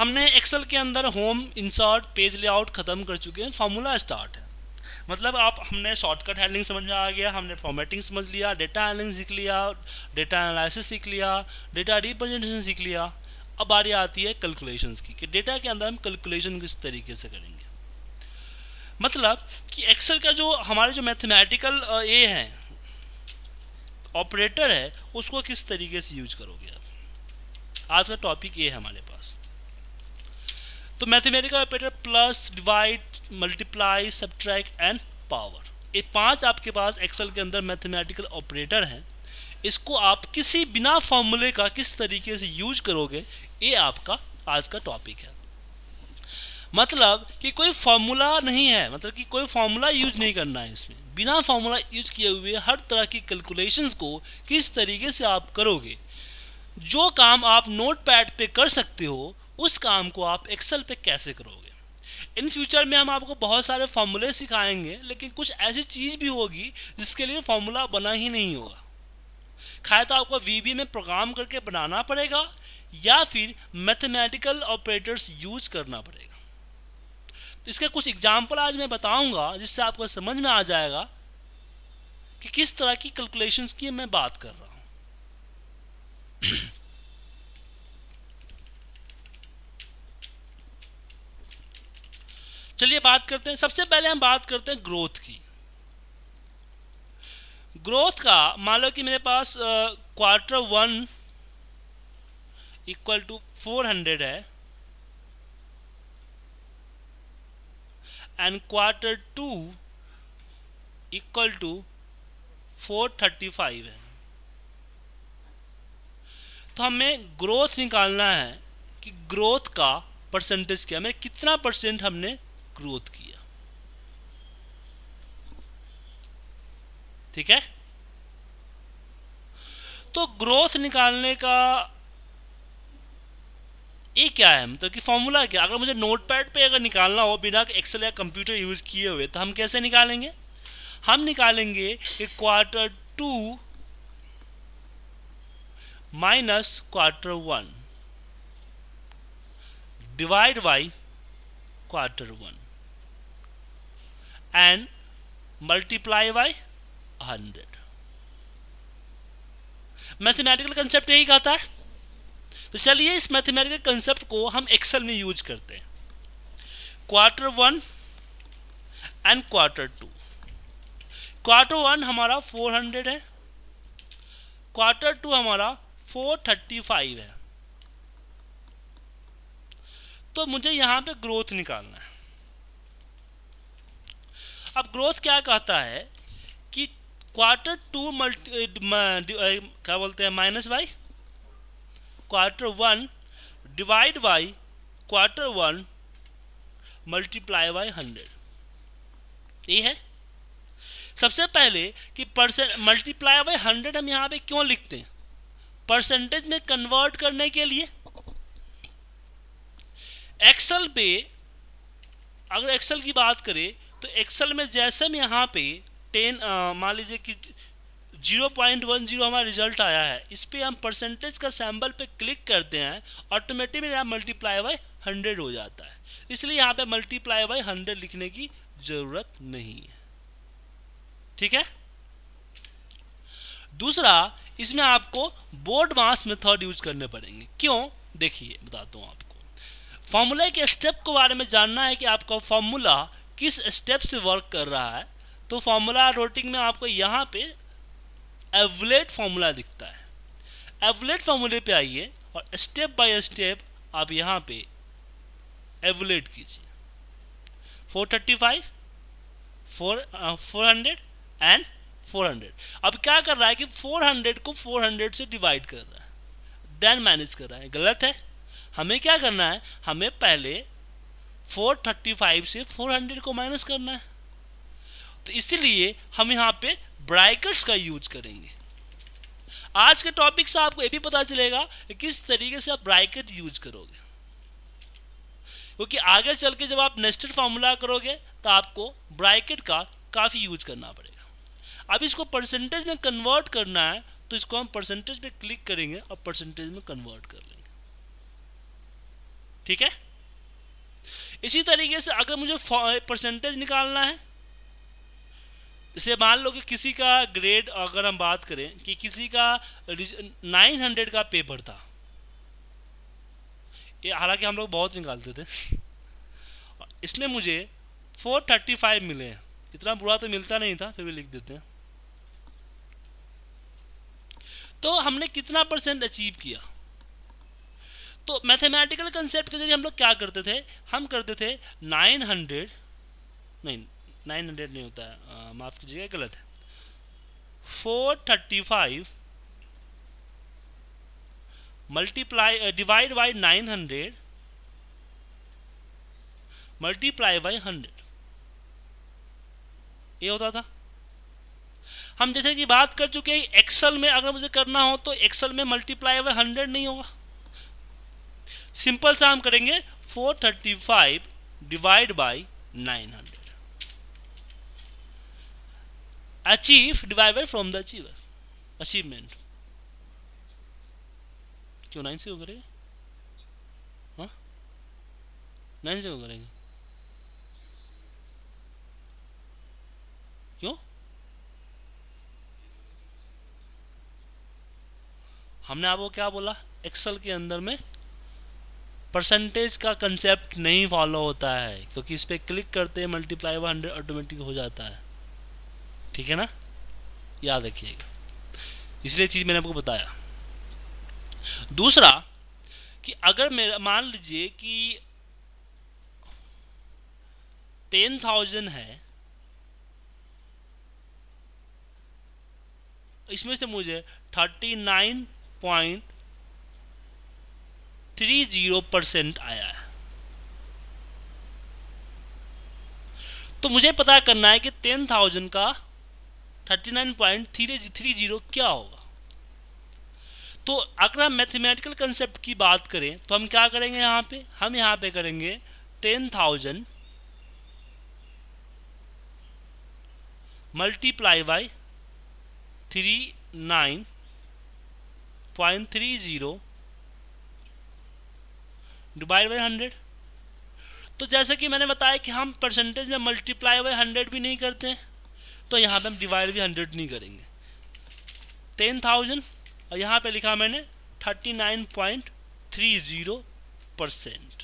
हमने एक्सेल के अंदर होम इंसर्ट पेज लेआउट ख़त्म कर चुके हैं फार्मूला स्टार्ट है मतलब आप हमने शॉर्टकट हैंडलिंग समझ में आ गया हमने फॉर्मेटिंग समझ लिया डेटा हैंडलिंग सीख लिया डेटा एनालिसिस सीख लिया डेटा रिप्रेजेंटेशन सीख लिया अब बारी आती है कैलकुलेशंस की कि डेटा के अंदर हम कैलकुलेशन किस तरीके से करेंगे मतलब कि एक्सेल का जो हमारे जो मैथमेटिकल ए है ऑपरेटर है उसको किस तरीके से यूज करोगे आप आज का टॉपिक ये है हमारे पास तो mathematical operator plus divide multiply subtract and power ये पांच आपके पास एक्सेल के अंदर मैथमेटिकल ऑपरेटर हैं इसको आप किसी बिना फॉर्मूले का किस तरीके से यूज करोगे ये आपका आज का टॉपिक है मतलब कि कोई फॉर्मूला नहीं है मतलब कि कोई फॉर्मूला यूज नहीं करना है इसमें बिना फॉर्मूला यूज किए हुए हर तरह की कैलकुलेशंस को किस तरीके से आप करोगे जो काम आप नोट पैड पर कर सकते हो उस काम को आप एक्सेल पे कैसे करोगे इन फ्यूचर में हम आपको बहुत सारे फॉर्मूले सिखाएंगे लेकिन कुछ ऐसी चीज़ भी होगी जिसके लिए फॉर्मूला बना ही नहीं होगा खाए तो आपको वी में प्रोग्राम करके बनाना पड़ेगा या फिर मैथमेटिकल ऑपरेटर्स यूज करना पड़ेगा तो इसका कुछ एग्जाम्पल आज मैं बताऊंगा जिससे आपको समझ में आ जाएगा कि किस तरह की कैलकुलेशंस की मैं बात कर रहा हूँ चलिए बात करते हैं सबसे पहले हम बात करते हैं ग्रोथ की ग्रोथ का मान लो कि मेरे पास quarter one equal to four hundred है and quarter two equal to four thirty five है तो हमें ग्रोथ निकालना है कि ग्रोथ का परसेंटेज क्या हमें कितना परसेंट हमने ग्रोथ किया ठीक है तो ग्रोथ निकालने का ये क्या है मतलब कि फॉर्मूला क्या अगर मुझे नोटपैड पे अगर निकालना हो बिना एक्सेल या कंप्यूटर यूज किए हुए तो हम कैसे निकालेंगे हम निकालेंगे कि quarter two minus quarter one divide by quarter one and multiply by 100 mathematical concept यही कहता है तो चलिए इस मैथमेटिकल कंसेप्ट को हम एक्सेल में यूज करते हैं quarter one and quarter two quarter one हमारा 400 है क्वार्टर टू हमारा 435 है तो मुझे यहां पे ग्रोथ निकालना है अब ग्रोथ क्या कहता है कि क्वार्टर टू मल्टी क्या बोलते हैं minus by quarter one divide by quarter one multiply by hundred ये है सबसे पहले कि परसेंट मल्टीप्लाई बाई हंड्रेड हम यहाँ पे क्यों लिखते हैं परसेंटेज में कन्वर्ट करने के लिए एक्सेल पे अगर एक्सेल की बात करें तो एक्सेल में जैसे हम यहाँ पे टेन मान लीजिए कि जीरो पॉइंट वन जीरो हमारा रिजल्ट आया है इस पर हम परसेंटेज का सैम्बल पे क्लिक करते हैं ऑटोमेटिक मेरा मल्टीप्लाई बाई हंड्रेड हो जाता है इसलिए यहाँ पे मल्टीप्लाई बाई हंड्रेड लिखने की ज़रूरत नहीं है ठीक है दूसरा इसमें आपको बोर्ड मास मेथड यूज करने पड़ेंगे क्यों देखिए बताता हूँ आपको फॉर्मूला के स्टेप के बारे में जानना है कि आपका फॉर्मूला किस स्टेप से वर्क कर रहा है तो फार्मूला रोटिंग में आपको यहाँ पे एवलेट फार्मूला दिखता है एवलेट फार्मूले पे आइए और स्टेप बाय स्टेप आप यहाँ पे एवलेट कीजिए 435, 400 एंड 400 अब क्या कर रहा है कि 400 को 400 से डिवाइड कर रहा है देन मैनेज कर रहा है गलत है हमें क्या करना है हमें पहले 435 से 400 को माइनस करना है तो इसीलिए हम यहाँ पे ब्राइकट्स का यूज करेंगे आज के टॉपिक से आपको ये भी पता चलेगा कि किस तरीके से आप ब्राइकेट यूज करोगे क्योंकि आगे चल के जब आप नेस्टेड फार्मूला करोगे तो आपको ब्राइकेट का काफ़ी यूज करना पड़ेगा अब इसको परसेंटेज में कन्वर्ट करना है तो इसको हम परसेंटेज पे क्लिक करेंगे और परसेंटेज में कन्वर्ट कर लेंगे ठीक है इसी तरीके से अगर मुझे परसेंटेज निकालना है जैसे मान लो कि किसी का ग्रेड अगर हम बात करें कि किसी का 900 का पेपर था ये हालांकि हम लोग बहुत निकालते थे इसमें मुझे 435 मिले हैं इतना बुरा तो मिलता नहीं था फिर भी लिख देते हैं तो हमने कितना परसेंट अचीव किया तो मैथमेटिकल कंसेप्ट के जरिए हम लोग क्या करते थे हम करते थे 900 नहीं 900 नहीं होता है माफ़ कीजिएगा गलत है 435 multiply divide nine 900 multiply by 100 ये होता था हम जैसे कि बात कर चुके हैं एक्सेल में अगर मुझे करना हो तो एक्सेल में मल्टीप्लाई बाय 100 नहीं होगा सिंपल सा हम करेंगे 435 divide by 900 achieve divided from the achiever achievement क्यों नाइन से हो करेंगे नाइन हाँ? से हो करेंगे क्यों हमने आपको क्या बोला एक्सेल के अंदर में परसेंटेज का कंसेप्ट नहीं फॉलो होता है क्योंकि इस पर क्लिक करते हैं मल्टीप्लाई व हंड्रेड ऑटोमेटिक हो जाता है ठीक है ना याद रखिएगा इसलिए चीज़ मैंने आपको बताया दूसरा कि अगर मेरा मान लीजिए कि टेन थाउजेंड है इसमें से मुझे thirty nine point three zero percent आया है तो मुझे पता करना है कि टेन थाउजेंड का thirty nine point three three zero क्या होगा तो अगर हम मैथमेटिकल कंसेप्ट की बात करें तो हम क्या करेंगे यहाँ पे हम यहाँ पे करेंगे ten thousand multiply by three nine point three zero divide by hundred तो जैसे कि मैंने बताया कि हम परसेंटेज में मल्टीप्लाई बाई हंड्रेड भी नहीं करते हैं तो यहाँ पे हम डिवाइड भी हंड्रेड नहीं करेंगे टेन थाउजेंड और यहाँ पे लिखा मैंने thirty nine point three zero percent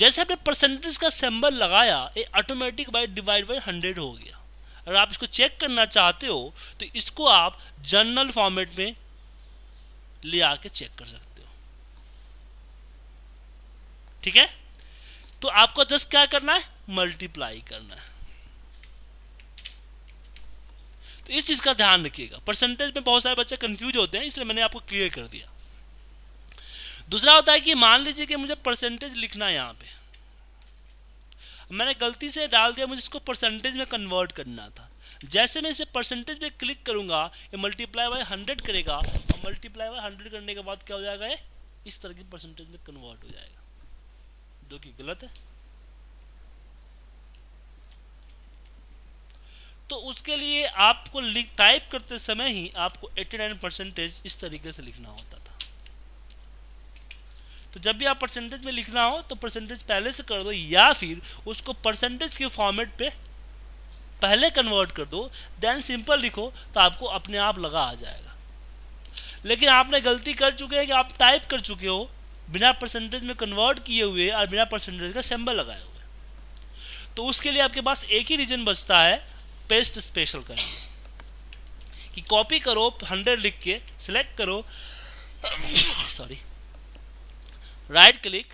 जैसे आपने परसेंटेज का सिंबल लगाया ये automatic by divide by hundred हो गया अगर आप इसको चेक करना चाहते हो तो इसको आप जर्नल फॉर्मेट में ले आके चेक कर सकते ठीक है तो आपको जस्ट क्या करना है मल्टीप्लाई करना है तो इस चीज़ का ध्यान रखिएगा परसेंटेज में बहुत सारे बच्चे कंफ्यूज होते हैं इसलिए मैंने आपको क्लियर कर दिया दूसरा होता है कि मान लीजिए कि मुझे परसेंटेज लिखना है यहां पे मैंने गलती से डाल दिया मुझे इसको परसेंटेज में कन्वर्ट करना था जैसे मैं इसमें परसेंटेज पे क्लिक करूंगा ये मल्टीप्लाई बाय हंड्रेड करेगा और मल्टीप्लाई बाय हंड्रेड करने के बाद क्या हो जाएगा इस तरह की परसेंटेज में कन्वर्ट हो जाएगा जो कि गलत है तो उसके लिए आपको टाइप करते समय ही आपको 89 परसेंटेज इस तरीके से लिखना होता था तो जब भी आप परसेंटेज में लिखना हो तो परसेंटेज पहले से कर दो या फिर उसको परसेंटेज के फॉर्मेट पे पहले कन्वर्ट कर दो देन सिंपल लिखो तो आपको अपने आप लगा आ जाएगा लेकिन आपने गलती कर चुके हैं कि आप टाइप कर चुके हो बिना परसेंटेज में कन्वर्ट किए हुए और बिना परसेंटेज का सिंबल लगाए हुए तो उसके लिए आपके पास एक ही रीजन बचता है पेस्ट स्पेशल का कि कॉपी करो हंड्रेड लिख के सिलेक्ट करो sorry right click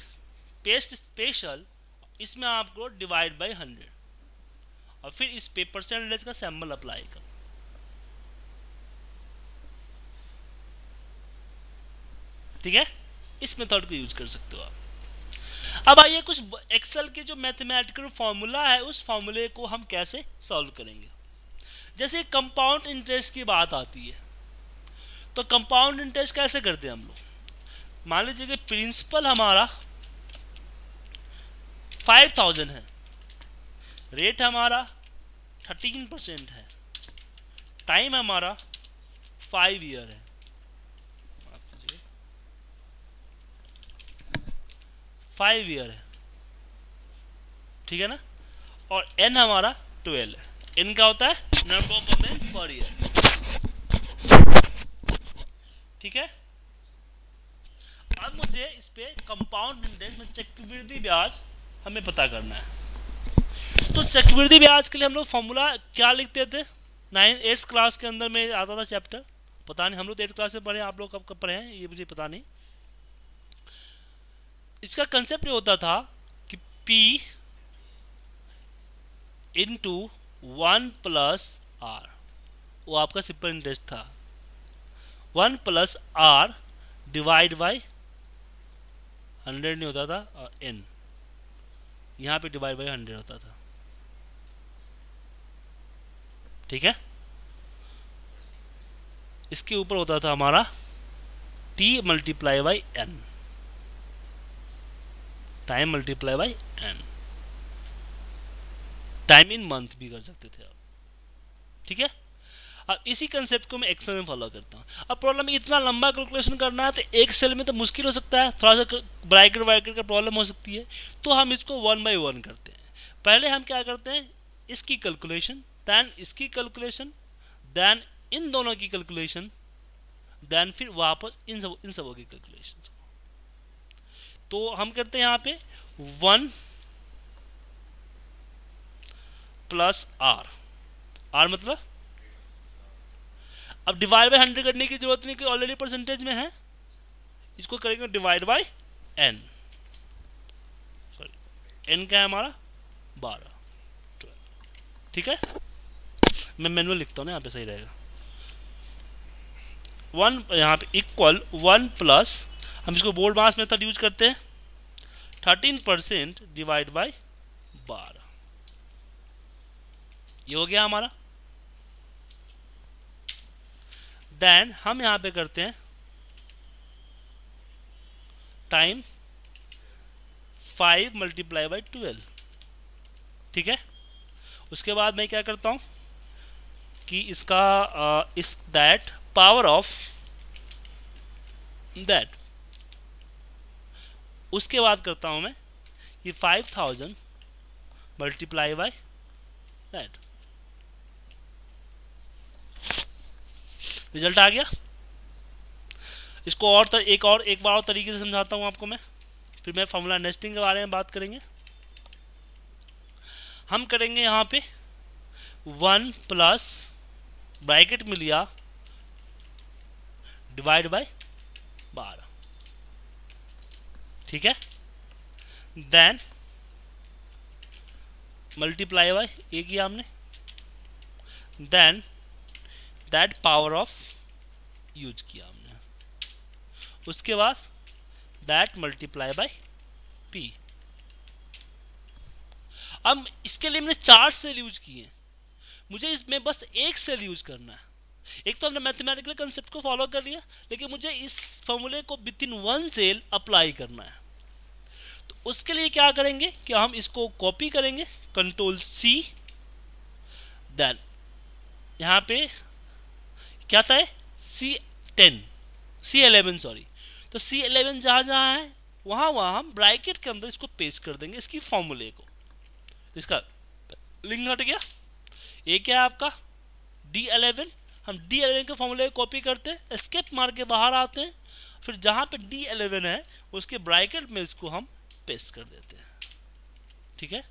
paste special इसमें आपको डिवाइड बाय हंड्रेड और फिर इस पे परसेंटेज का सैम्बल अप्लाई करो ठीक है इस मेथड को यूज कर सकते हो आप अब आइए कुछ एक्सेल के जो मैथमेटिकल फॉर्मूला है उस फॉर्मूले को हम कैसे सॉल्व करेंगे जैसे कंपाउंड इंटरेस्ट की बात आती है तो कंपाउंड इंटरेस्ट कैसे करते हैं हम लोग मान लीजिए कि प्रिंसिपल हमारा फाइव थाउजेंड है रेट हमारा थर्टीन परसेंट है टाइम हमारा फाइव ईयर है फाइव ईयर है ठीक है ना और एन हमारा ट्वेल्व है इनका होता है number of women per year ठीक है अब मुझे इस पे कंपाउंड इंटरेस्ट में चक्रवृद्धि ब्याज हमें पता करना है तो चक्रवृद्धि ब्याज के लिए हम लोग फॉर्मूला क्या लिखते थे नाइन एट्थ क्लास के अंदर में आता था चैप्टर पता नहीं हम लोग तो एट्थ क्लास में पढ़े आप लोग कब कब पढ़े हैं ये मुझे पता नहीं इसका कंसेप्ट होता था कि P into one plus R वो आपका सिंपल इंटरेस्ट था one plus R divide by hundred नहीं होता था और एन यहाँ पे डिवाइड बाई हंड्रेड होता था ठीक है इसके ऊपर होता था हमारा T multiply by N time multiply by N time in month भी कर सकते थे आप ठीक है अब इसी कंसेप्ट को मैं एक्सेल में फॉलो करता हूँ अब प्रॉब्लम इतना लंबा कैलकुलेशन करना है तो एक सेल में तो मुश्किल हो सकता है थोड़ा सा ब्राइकर वाइकर का प्रॉब्लम हो सकती है तो हम इसको वन बाई वन करते हैं पहले हम क्या करते हैं इसकी कैलकुलेशन दैन इसकी कैलकुलेशन दैन इन दोनों की कैलकुलेशन दैन फिर वापस इन सब इन सबों की कैलकुलेशन तो हम करते हैं यहां पे वन प्लस आर आर मतलब अब डिवाइड बाय हंड्रेड करने की जरूरत नहीं कि ऑलरेडी परसेंटेज में है इसको करेंगे divide by N sorry N क्या है हमारा बारह ठीक है मैं मैनुअल लिखता हूं ना यहां पे सही रहेगा वन यहां पे इक्वल वन प्लस हम इसको बोल्ड मास मेथड यूज करते हैं थर्टीन परसेंट डिवाइड बाई बारह ये हो गया हमारा देन हम यहां पे करते हैं time five multiply by twelve ठीक है उसके बाद मैं क्या करता हूं कि इसका आ, इस दैट पावर ऑफ दैट उसके बाद करता हूँ मैं ये five thousand multiply by right result आ गया इसको और तर, एक और एक बार और तरीके से समझाता हूँ आपको मैं फिर मैं फॉर्मूला नेस्टिंग के बारे में बात करेंगे हम करेंगे यहाँ पे वन प्लस ब्रैकेट में लिया डिवाइड बाय ठीक है देन मल्टीप्लाई बाय ए किया हमने then that power of use किया हमने उसके बाद दैट मल्टीप्लाई बाय पी अब इसके लिए हमने चार सेल यूज किए मुझे इसमें बस एक सेल यूज करना है एक तो हमने मैथमेटिकल कंसेप्ट को फॉलो कर लिया लेकिन मुझे इस फॉर्मूले को within one cell apply करना है उसके लिए क्या करेंगे कि हम इसको कॉपी करेंगे कंट्रोल सी देन यहाँ पे क्या था है C ten C eleven sorry तो सी एलेवन जहाँ जहाँ है वहाँ वहाँ हम ब्रैकेट के अंदर इसको पेस्ट कर देंगे इसकी फॉर्मूले को इसका लिंक हट गया ये क्या है आपका डी अलेवन हम डी अलेवन के फॉर्मूले को कॉपी करते हैं स्केप मार के बाहर आते हैं फिर जहाँ पे डी अलेवन है उसके ब्रैकेट में इसको हम पेस्ट कर देते हैं ठीक है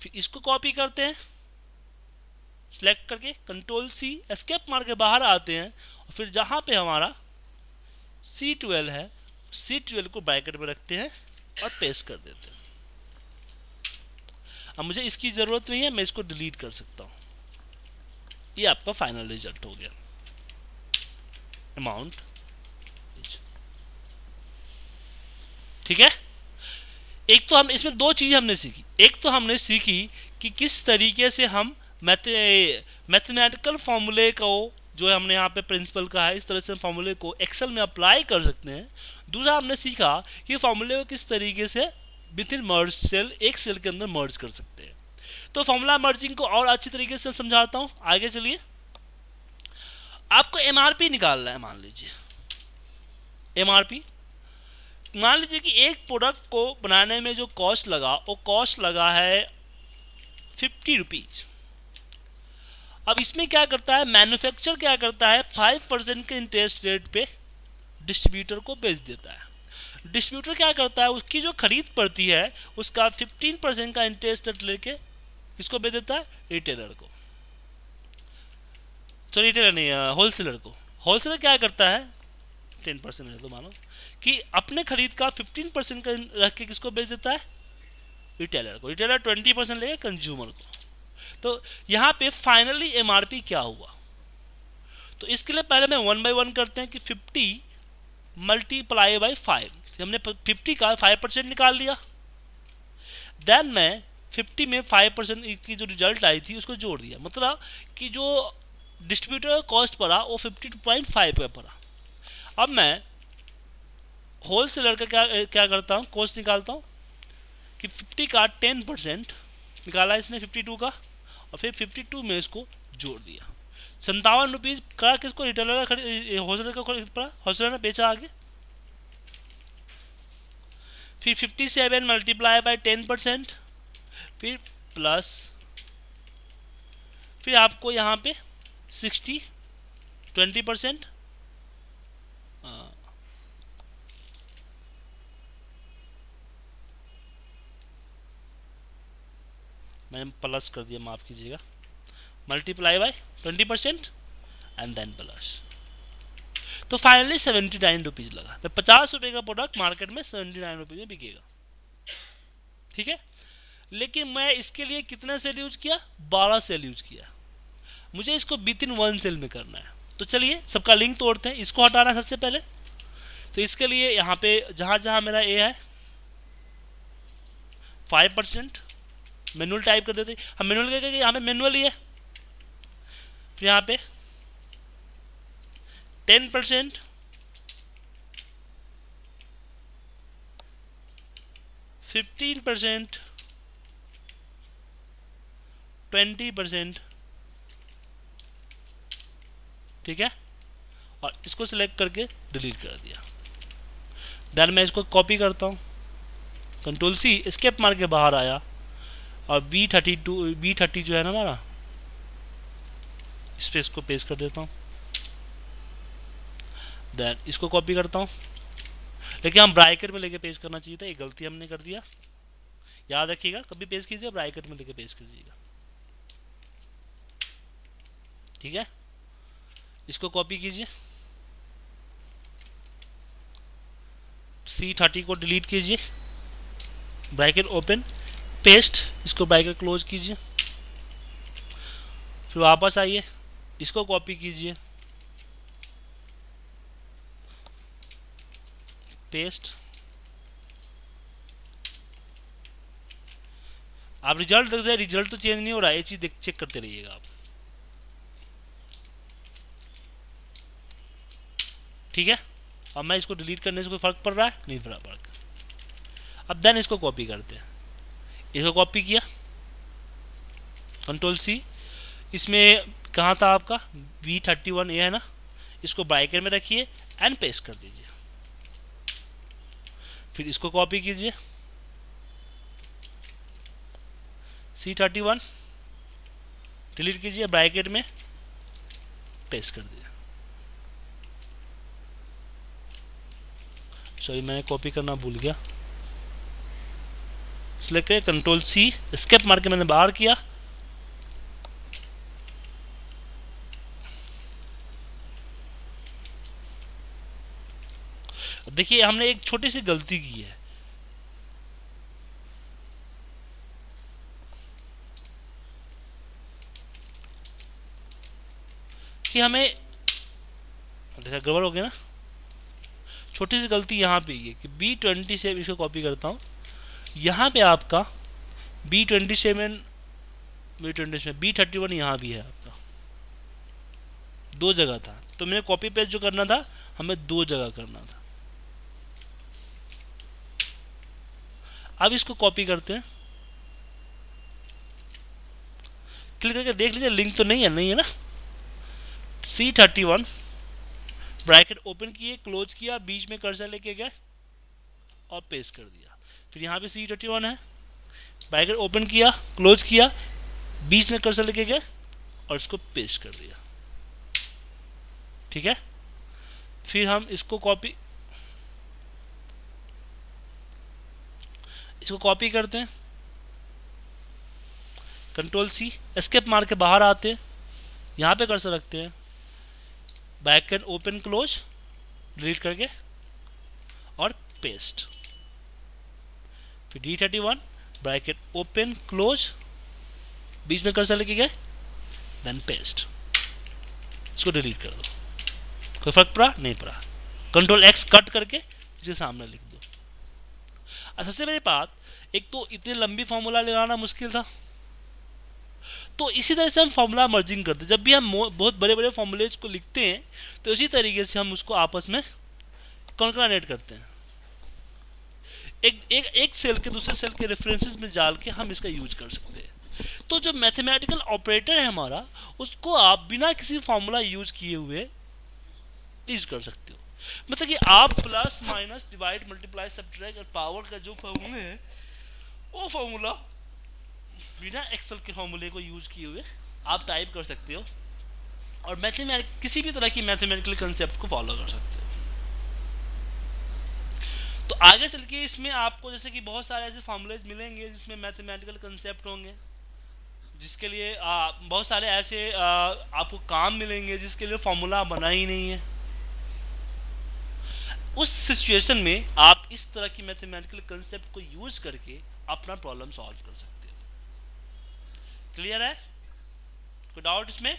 फिर इसको कॉपी करते हैं सेलेक्ट करके कंट्रोल सी एस्केप मार के बाहर आते हैं और फिर जहाँ पे हमारा सी ट्वेल्व है सी ट्वेल्व को ब्रैकेट में रखते हैं और पेस्ट कर देते हैं अब मुझे इसकी ज़रूरत नहीं है मैं इसको डिलीट कर सकता हूँ ये आपका फाइनल रिजल्ट हो गया अमाउंट ठीक है एक तो हम इसमें दो चीज़ें हमने सीखी एक तो हमने सीखी कि किस तरीके से हम मैथ मैथमेटिकल फॉर्मूले को जो है हमने यहाँ पे प्रिंसिपल कहा है इस तरह से फॉर्मूले को एक्सेल में अप्लाई कर सकते हैं दूसरा हमने सीखा कि फॉर्मूले को किस तरीके से विथ इन मर्ज सेल एक सेल के अंदर मर्ज कर सकते हैं तो फॉर्मूला मर्जिंग को और अच्छी तरीके से समझाता हूँ आगे चलिए आपको एम निकालना है मान लीजिए एम मान लीजिए कि एक प्रोडक्ट को बनाने में जो कॉस्ट लगा वो कॉस्ट लगा है फिफ्टी रुपीज अब इसमें क्या करता है मैन्युफैक्चर क्या करता है फाइव परसेंट के इंटरेस्ट रेट पे डिस्ट्रीब्यूटर को बेच देता है डिस्ट्रीब्यूटर क्या करता है उसकी जो खरीद पड़ती है उसका फिफ्टीन परसेंट का इंटरेस्ट रेट लेके किसको बेच देता है रिटेलर को सॉरी रिटेलर नहीं होलसेलर को होलसेलर क्या करता है टेन परसेंट रहे तो मानो कि अपने खरीद का फिफ्टीन परसेंट रख के किसको बेच देता है रिटेलर को रिटेलर ट्वेंटी परसेंट लेगा कंज्यूमर को तो यहाँ पे फाइनली एम क्या हुआ तो इसके लिए पहले मैं वन बाई वन करते हैं कि फिफ्टी मल्टीप्लाई बाई फाइव हमने फिफ्टी का फाइव परसेंट निकाल दिया देन मैं फिफ्टी में फाइव परसेंट की जो रिजल्ट आई थी उसको जोड़ दिया मतलब कि जो डिस्ट्रीब्यूटर कॉस्ट पड़ा वो फिफ्टी टू पॉइंट फाइव का पड़ा अब मैं होल सेलर का क्या क्या करता हूँ कोस्ट निकालता हूँ कि 50 का 10 परसेंट निकाला इसने 52 का और फिर 52 में इसको जोड़ दिया संतावन रुपीज़ का किसको रिटेलर का होलसेलर का खरीद पड़ा होलसेलर ने बेचा आगे फिर 57 मल्टीप्लाई बाय टेन परसेंट फिर प्लस फिर आपको यहाँ पे 60 20 परसेंट हाँ। मैंने प्लस कर दिया माफ़ कीजिएगा multiply by twenty percent and then plus तो फाइनली सेवेंटी नाइन रुपीज़ लगा मैं पचास रुपये का प्रोडक्ट मार्केट में सेवेंटी नाइन रुपीज़ में बिकेगा ठीक है लेकिन मैं इसके लिए कितना सेल यूज किया बारह सेल यूज किया मुझे इसको विद इन वन सेल में करना है तो चलिए सबका लिंक तोड़ते हैं इसको हटाना सबसे पहले तो इसके लिए यहाँ पे जहाँ जहाँ मेरा ए है फाइव परसेंट मेनुअल टाइप कर देते हम मेनुअल कह करेंगे यहाँ पे मेनुअल ही है फिर यहाँ पे ten percent fifteen percent twenty percent ठीक है और इसको सिलेक्ट करके डिलीट कर दिया देन मैं इसको कॉपी करता हूँ कंट्रोल सी स्केप मार के बाहर आया और B thirty two B thirty जो है ना हमारा इस पर इसको पेस्ट कर देता हूँ देन इसको कॉपी करता हूँ लेकिन हम ब्राइकेट में लेके पेस्ट करना चाहिए था ये गलती हमने कर दिया याद रखिएगा कभी पेस्ट कीजिए ब्राइकेट में लेके पेस्ट कीजिएगा ठीक है इसको कॉपी कीजिए सी थर्टी को डिलीट कीजिए ब्रैकेट ओपन पेस्ट इसको ब्रैकेट क्लोज कीजिए फिर वापस आइए इसको कॉपी कीजिए पेस्ट आप रिजल्ट देख रहे रिजल्ट तो चेंज नहीं हो रहा है ये चीज़ चेक करते रहिएगा आप ठीक है अब मैं इसको डिलीट करने से कोई फ़र्क पड़ रहा है नहीं पड़ा फर्क अब देन इसको कॉपी करते हैं इसको कॉपी किया कंट्रोल सी इसमें कहाँ था आपका वी थर्टी वन ए है ना इसको ब्राइकेट में रखिए एंड पेस्ट कर दीजिए फिर इसको कॉपी कीजिए सी थर्टी वन डिलीट कीजिए ब्राइकेट में पेस्ट कर दीजिए सॉरी मैंने कॉपी करना भूल गया सिलेक्ट करें कंट्रोल सी स्केप मार के मैंने बाहर किया देखिए हमने एक छोटी सी गलती की है कि हमें देखा गड़बड़ हो गया ना छोटी सी गलती यहाँ पे ये कि बी ट्वेंटी सेवन इसको कॉपी करता हूँ यहाँ पे आपका B twenty seven B twenty seven B thirty one यहाँ भी है आपका दो जगह था तो मैंने कॉपी पेस्ट जो करना था हमें दो जगह करना था अब इसको कॉपी करते हैं क्लिक करके देख लीजिए लिंक तो नहीं है नहीं है ना C thirty one bracket open किए क्लोज किया बीच में कर्जा लेके गए और पेश कर दिया फिर यहाँ पे सी ट्वेंटी वन है ब्रैकेट ओपन किया क्लोज किया बीच में कर्जा लेके गए और इसको पेश कर दिया ठीक है फिर हम इसको कॉपी इसको कॉपी करते हैं कंट्रोल सी एस्केप मार के बाहर आते हैं यहाँ पे कर्सर रखते हैं back and open close delete करके और पेस्ट फिर D thirty one bracket open close बीच में कर्सर लेके गए देन पेस्ट इसको डिलीट कर दो कोई फर्क पड़ा नहीं पड़ा कंट्रोल एक्स कट करके उसके सामने लिख दो अच्छा, सबसे मेरी बात एक तो इतनी लंबी फॉर्मूला लगाना मुश्किल था तो इसी तरह से हम फॉर्मूला मर्जिंग करते हैं जब भी हम बहुत बड़े बड़े फॉर्मूलेज को लिखते हैं तो इसी तरीके से हम उसको आपस में कॉन्क्रानेट करते हैं एक एक एक सेल के दूसरे सेल के रेफरेंसेस में जाल के हम इसका यूज कर सकते हैं तो जो मैथमेटिकल ऑपरेटर है हमारा उसको आप बिना किसी फार्मूला यूज किए हुए यूज कर सकते हो मतलब कि आप plus minus divide multiply subtract और पावर का जो फॉर्मूला है वो फॉर्मूला बिना एक्सेल के फॉर्मूले को यूज किए हुए आप टाइप कर सकते हो और मैथमेटिक किसी भी तरह की मैथमेटिकल कंसेप्ट को फॉलो कर सकते हो तो आगे चल के इसमें आपको जैसे कि बहुत सारे ऐसे फॉर्मूलेज मिलेंगे जिसमें मैथमेटिकल कंसेप्ट होंगे जिसके लिए बहुत सारे ऐसे आपको काम मिलेंगे जिसके लिए फॉर्मूला बना ही नहीं है उस सिचुएशन में आप इस तरह की मैथमेटिकल कंसेप्ट को यूज करके अपना प्रॉब्लम सॉल्व कर सकते हैं क्लियर है कोई डाउट इसमें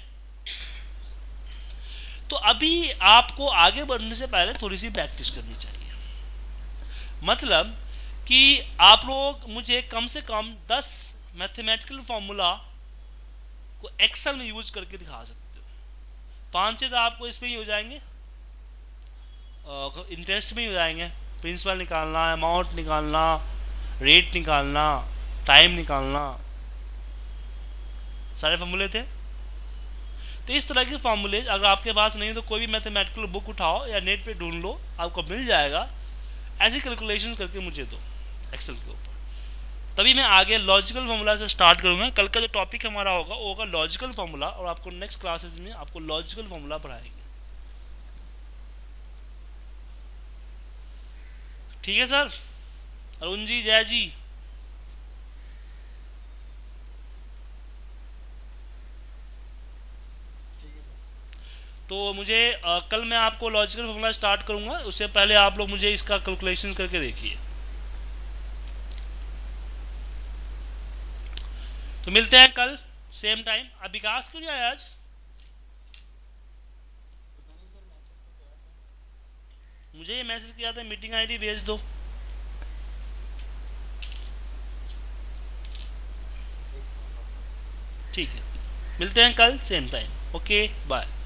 तो अभी आपको आगे बढ़ने से पहले थोड़ी सी प्रैक्टिस करनी चाहिए मतलब कि आप लोग मुझे कम से कम 10 मैथमेटिकल फॉर्मूला को एक्सेल में यूज करके दिखा सकते हो पांच छः तो आपको इसमें ही हो जाएंगे इंटरेस्ट में ही हो जाएंगे प्रिंसिपल निकालना अमाउंट निकालना रेट निकालना टाइम निकालना सारे फार्मूले थे तो इस तरह के फार्मूले अगर आपके पास नहीं तो कोई भी मैथमेटिकल बुक उठाओ या नेट पे ढूंढ लो आपको मिल जाएगा ऐसी कैलकुलेशन करके मुझे दो एक्सेल के ऊपर तभी मैं आगे लॉजिकल फार्मूला से स्टार्ट करूँगा कल का जो टॉपिक हमारा होगा वो होगा लॉजिकल फार्मूला और आपको नेक्स्ट क्लासेज में आपको लॉजिकल फार्मूला पढ़ाएंगे ठीक है सर अरुण जी जय जी तो मुझे आ, कल मैं आपको लॉजिकल फॉर्मूला स्टार्ट करूंगा उससे पहले आप लोग मुझे इसका कैलकुलेशन करके देखिए तो मिलते हैं कल सेम टाइम अब विकास क्यों नहीं आया आज मुझे ये मैसेज किया था मीटिंग आईडी भेज दो ठीक है मिलते हैं कल सेम टाइम ओके बाय